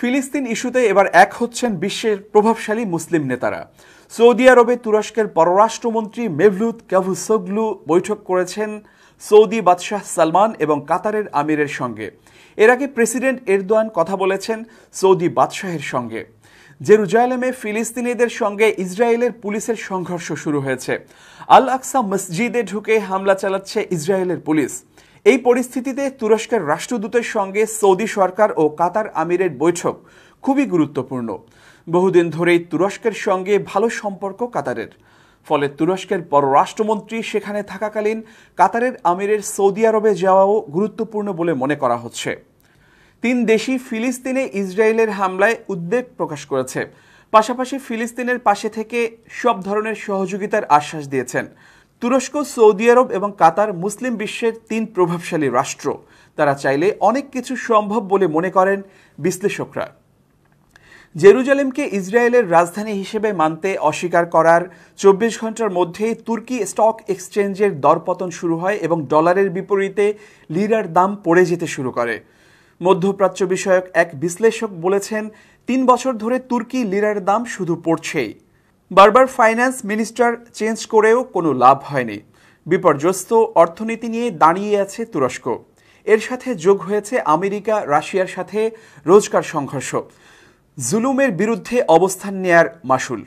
ফিলিস্তিন ইস্যুতে এবার এক হচ্ছেন বিশ্বের প্রভাবশালী মুসলিম নেতারা সৌদি আরবে তুরস্কের পররাষ্ট্রমন্ত্রী মেভলুদ ক্যাভুসগ্লু বৈঠক করেছেন সৌদি বাদশাহ সালমান এবং কাতারের আমিরের সঙ্গে এর আগে প্রেসিডেন্ট এরদোয়ান কথা বলেছেন সৌদি বাদশাহের সঙ্গে জেরুজালেমে ফিলিস্তিনিদের সঙ্গে ইসরায়েলের পুলিশের সংঘর্ষ শুরু হয়েছে আল আকসা মসজিদে ঢুকে হামলা চালাচ্ছে ইসরায়েলের পুলিশ এই পরিস্থিতিতে তুরস্কের রাষ্ট্রদূতের সঙ্গে সৌদি সরকার ও কাতার আমিরের বৈঠক খুবই গুরুত্বপূর্ণ বহুদিন ধরেই তুরস্কের সঙ্গে ভালো সম্পর্ক কাতারের ফলে তুরস্কের পররাষ্ট্রমন্ত্রী সেখানে থাকাকালীন কাতারের আমিরের সৌদি আরবে যাওয়াও গুরুত্বপূর্ণ বলে মনে করা হচ্ছে তিন দেশই ফিলিস্তিনে ইসরায়েলের হামলায় উদ্বেগ প্রকাশ করেছে পাশাপাশি ফিলিস্তিনের পাশে থেকে সব ধরনের সহযোগিতার আশ্বাস দিয়েছেন তুরস্ক সৌদি আরব এবং কাতার মুসলিম বিশ্বের তিন প্রভাবশালী রাষ্ট্র তারা চাইলে অনেক কিছু সম্ভব বলে মনে করেন বিশ্লেষকরা জেরুজালেমকে ইসরায়েলের রাজধানী হিসেবে মানতে অস্বীকার করার চব্বিশ ঘন্টার মধ্যেই তুর্কি স্টক এক্সচেঞ্জের দরপতন শুরু হয় এবং ডলারের বিপরীতে লিরার দাম পড়ে যেতে শুরু করে মধ্যপ্রাচ্য বিষয়ক এক বিশ্লেষক বলেছেন তিন বছর ধরে তুর্কি লিরার দাম শুধু পড়ছেই বারবার ফাইন্যান্স মিনিস্টার চেঞ্জ করেও কোনো লাভ হয়নি বিপর্যস্ত অর্থনীতি নিয়ে দাঁড়িয়ে আছে তুরস্ক এর সাথে যোগ হয়েছে আমেরিকা রাশিয়ার সাথে রোজকার সংঘর্ষ জুলুমের বিরুদ্ধে অবস্থান নেয়ার মাসুল